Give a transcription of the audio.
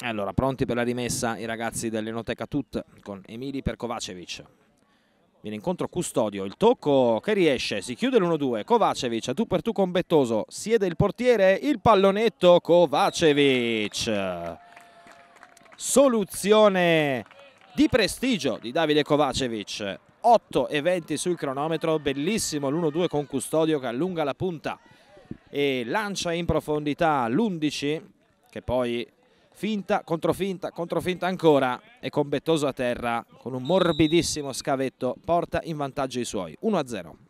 Allora, pronti per la rimessa i ragazzi dell'Enoteca Tut con Emili per Kovacevic. Viene incontro Custodio, il tocco che riesce, si chiude l'1-2, Kovacevic a tu per tu con Bettoso, siede il portiere, il pallonetto Kovacevic. Soluzione di prestigio di Davide Kovacevic, 8 20 sul cronometro, bellissimo l'1-2 con Custodio che allunga la punta e lancia in profondità l'11 che poi finta, controfinta, controfinta ancora e con Bettoso a terra con un morbidissimo scavetto porta in vantaggio i suoi 1-0.